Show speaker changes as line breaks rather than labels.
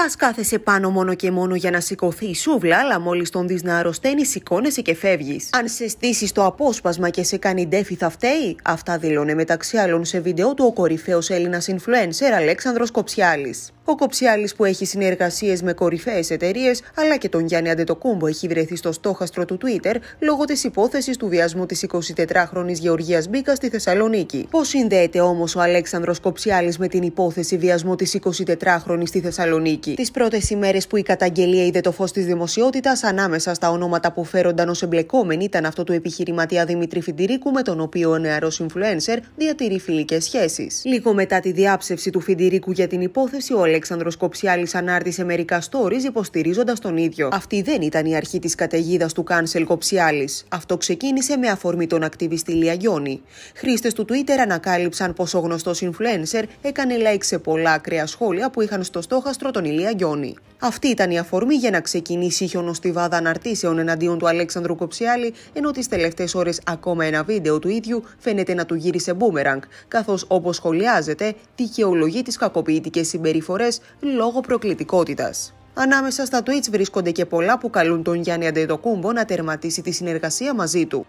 Πα κάθεσαι πάνω μόνο και μόνο για να σηκωθεί η σούβλα, αλλά μόλις τον δεις να αρρωσταίνει, σηκώνεσαι και φεύγεις. Αν σε στήσεις το απόσπασμα και σε κάνει ντέφι, θα φταίει. Αυτά δηλώνει μεταξύ άλλων σε βίντεο του ο κορυφαίος Έλληνας influencer Αλέξανδρος Κοψιάλης. Ο Κοψιάλης που έχει συνεργασίες με κορυφαίες εταιρείες, αλλά και τον Γιάννη Αντετοκούμπο έχει βρεθεί στο στόχαστρο του Twitter λόγω της υπόθεσης του βιασμού της 24χρονης Γεωργίας Μπίκα στη Θεσσαλονίκη. Πώς συνδέεται όμως ο Αλέξανδρος Κοψιάλης με την υπόθεση βιασμού της 24χρονης στη Θεσσαλονίκη. Τις πρώτες ημέρες που η καταγγελία είδε το φως της δημοσιότητας ανάμεσα στα ονόματα που φέρονταν ως εμπλεκόμενοι ήταν αυτό του επιχειρηματία Δημήτρη Φιντηρίκου με τον οποίο ο νεαρός influencer διατηρεί φιλικές σχέσεις. Λίγο μετά τη διάψευση του Φιντηρίκου για την υπόθεση, Αλέξανδρος Κοψιάλης ανάρτησε μερικά stories υποστηρίζοντας τον ίδιο. Αυτή δεν ήταν η αρχή της καταιγίδας του Κάνσελ Κοψιάλης. Αυτό ξεκίνησε με αφορμή τον ακτιβιστή Λιαγιώνη. Χρήστες του Twitter ανακάλυψαν πω ο γνωστός influencer έκανε like σε πολλά ακραία σχόλια που είχαν στο στόχαστρο τον Ηλία Γιώνη. Αυτή ήταν η αφορμή για να ξεκινήσει η χιονοστιβάδα αναρτήσεων εναντίον του Αλέξανδρου Κοψιάλη, ενώ τις τελευταίες ώρες ακόμα ένα βίντεο του ίδιου φαίνεται να του γύρισε μπούμεραγκ, καθώς όπως σχολιάζεται, δικαιολογεί τις κακοποιητικές συμπεριφορές λόγω προκλητικότητας. Ανάμεσα στα Twitch βρίσκονται και πολλά που καλούν τον Γιάννη Αντετοκούμπο να τερματίσει τη συνεργασία μαζί του.